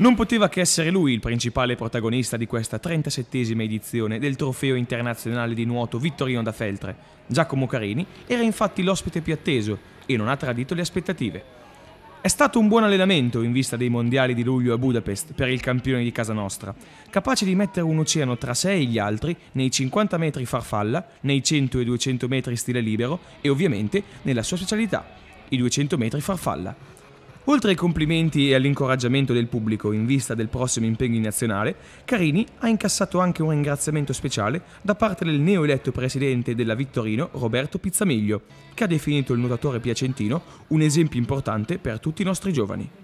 Non poteva che essere lui il principale protagonista di questa 37esima edizione del Trofeo Internazionale di Nuoto Vittorino da Feltre. Giacomo Carini era infatti l'ospite più atteso e non ha tradito le aspettative. È stato un buon allenamento in vista dei mondiali di luglio a Budapest per il campione di casa nostra, capace di mettere un oceano tra sé e gli altri nei 50 metri farfalla, nei 100 e 200 metri stile libero e ovviamente nella sua specialità, i 200 metri farfalla. Oltre ai complimenti e all'incoraggiamento del pubblico in vista del prossimo impegno in nazionale, Carini ha incassato anche un ringraziamento speciale da parte del neoeletto presidente della Vittorino, Roberto Pizzamiglio, che ha definito il nuotatore piacentino un esempio importante per tutti i nostri giovani.